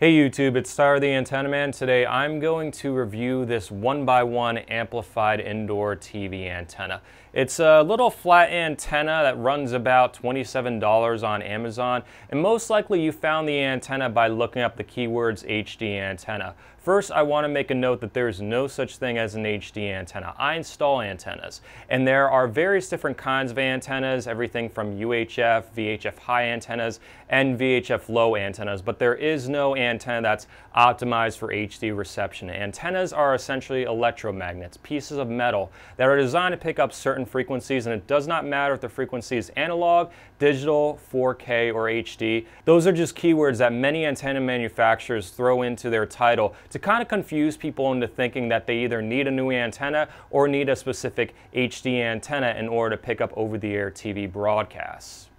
Hey YouTube, it's Star the Antenna Man. Today I'm going to review this one by one amplified indoor TV antenna. It's a little flat antenna that runs about $27 on Amazon, and most likely you found the antenna by looking up the keywords HD antenna. First, I want to make a note that there's no such thing as an HD antenna. I install antennas, and there are various different kinds of antennas, everything from UHF, VHF high antennas, and VHF low antennas, but there is no antenna antenna that's optimized for HD reception. Antennas are essentially electromagnets, pieces of metal that are designed to pick up certain frequencies and it does not matter if the frequency is analog, digital, 4K, or HD. Those are just keywords that many antenna manufacturers throw into their title to kind of confuse people into thinking that they either need a new antenna or need a specific HD antenna in order to pick up over-the-air TV broadcasts.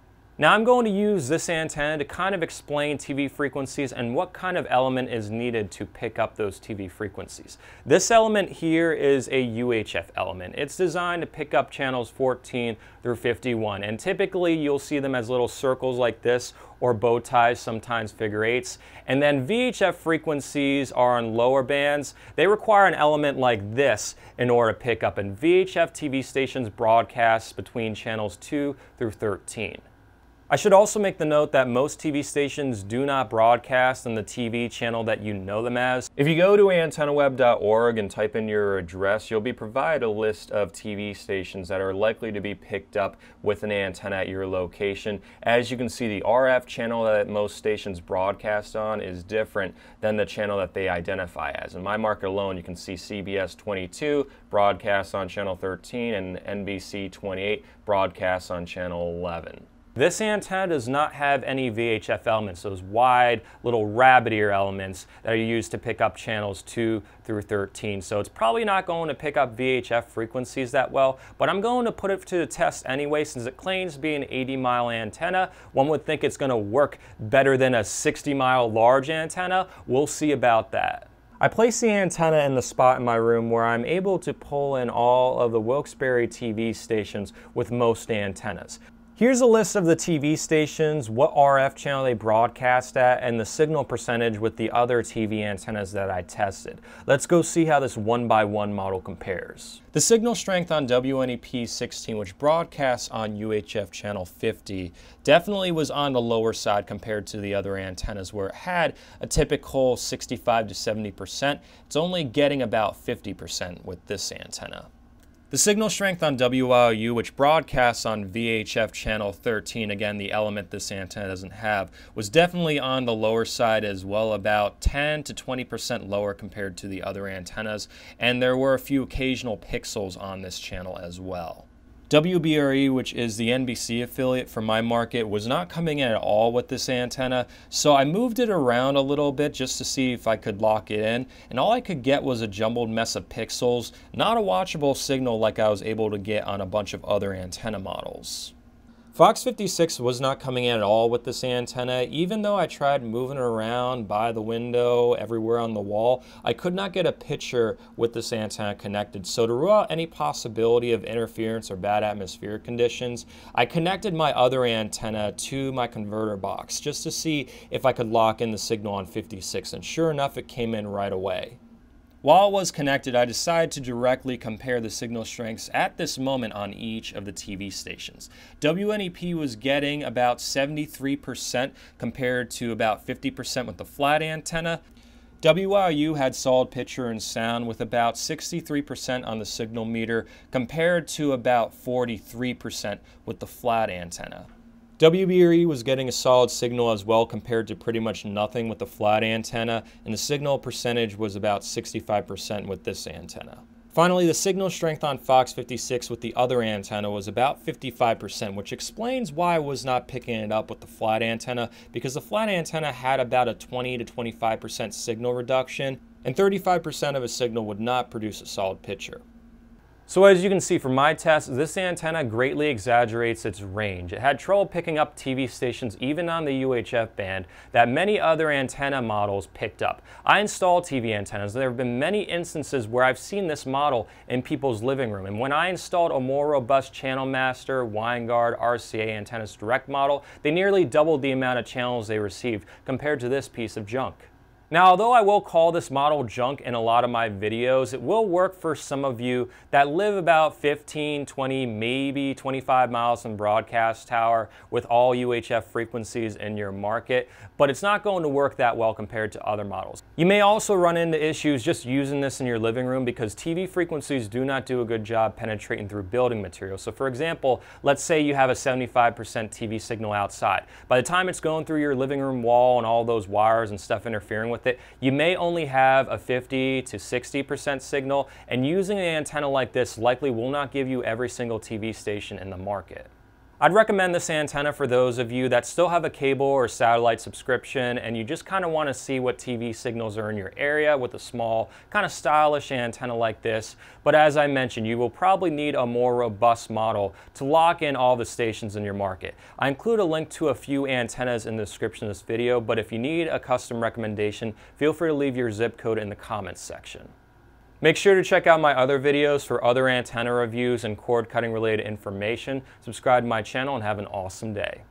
Now I'm going to use this antenna to kind of explain TV frequencies and what kind of element is needed to pick up those TV frequencies. This element here is a UHF element. It's designed to pick up channels 14 through 51 and typically you'll see them as little circles like this or bow ties, sometimes figure eights. And then VHF frequencies are on lower bands. They require an element like this in order to pick up and VHF TV stations broadcast between channels 2 through 13. I should also make the note that most TV stations do not broadcast on the TV channel that you know them as. If you go to antennaweb.org and type in your address, you'll be provided a list of TV stations that are likely to be picked up with an antenna at your location. As you can see, the RF channel that most stations broadcast on is different than the channel that they identify as. In my market alone, you can see CBS 22 broadcasts on channel 13 and NBC 28 broadcasts on channel 11. This antenna does not have any VHF elements, those wide little rabbit ear elements that are used to pick up channels 2 through 13. So it's probably not going to pick up VHF frequencies that well, but I'm going to put it to the test anyway since it claims to be an 80 mile antenna. One would think it's going to work better than a 60 mile large antenna. We'll see about that. I place the antenna in the spot in my room where I'm able to pull in all of the Wilkes-Barre TV stations with most antennas. Here's a list of the TV stations, what RF channel they broadcast at, and the signal percentage with the other TV antennas that I tested. Let's go see how this one by one model compares. The signal strength on WNEP 16, which broadcasts on UHF channel 50, definitely was on the lower side compared to the other antennas where it had a typical 65 to 70%. It's only getting about 50% with this antenna. The signal strength on WIOU, which broadcasts on VHF channel 13, again, the element this antenna doesn't have, was definitely on the lower side as well, about 10 to 20% lower compared to the other antennas. And there were a few occasional pixels on this channel as well. WBRE, which is the NBC affiliate for my market, was not coming in at all with this antenna, so I moved it around a little bit just to see if I could lock it in, and all I could get was a jumbled mess of pixels, not a watchable signal like I was able to get on a bunch of other antenna models. Fox 56 was not coming in at all with this antenna. Even though I tried moving it around by the window, everywhere on the wall, I could not get a picture with this antenna connected. So to rule out any possibility of interference or bad atmospheric conditions, I connected my other antenna to my converter box just to see if I could lock in the signal on 56. And sure enough, it came in right away. While it was connected, I decided to directly compare the signal strengths at this moment on each of the TV stations. WNEP was getting about 73% compared to about 50% with the flat antenna. WIU had solid picture and sound with about 63% on the signal meter compared to about 43% with the flat antenna. WBRE was getting a solid signal as well compared to pretty much nothing with the flat antenna, and the signal percentage was about 65% with this antenna. Finally, the signal strength on Fox 56 with the other antenna was about 55%, which explains why I was not picking it up with the flat antenna, because the flat antenna had about a 20 to 25% signal reduction, and 35% of a signal would not produce a solid picture. So as you can see from my test, this antenna greatly exaggerates its range. It had trouble picking up TV stations even on the UHF band that many other antenna models picked up. I install TV antennas. There have been many instances where I've seen this model in people's living room. And when I installed a more robust Channel Master, WineGuard, RCA antennas direct model, they nearly doubled the amount of channels they received compared to this piece of junk. Now, although I will call this model junk in a lot of my videos, it will work for some of you that live about 15, 20, maybe 25 miles from broadcast tower with all UHF frequencies in your market, but it's not going to work that well compared to other models. You may also run into issues just using this in your living room because TV frequencies do not do a good job penetrating through building material. So for example, let's say you have a 75% TV signal outside. By the time it's going through your living room wall and all those wires and stuff interfering with with it, you may only have a 50 to 60% signal, and using an antenna like this likely will not give you every single TV station in the market. I'd recommend this antenna for those of you that still have a cable or satellite subscription and you just kind of want to see what TV signals are in your area with a small, kind of stylish antenna like this. But as I mentioned, you will probably need a more robust model to lock in all the stations in your market. I include a link to a few antennas in the description of this video, but if you need a custom recommendation, feel free to leave your zip code in the comments section. Make sure to check out my other videos for other antenna reviews and cord cutting related information. Subscribe to my channel and have an awesome day.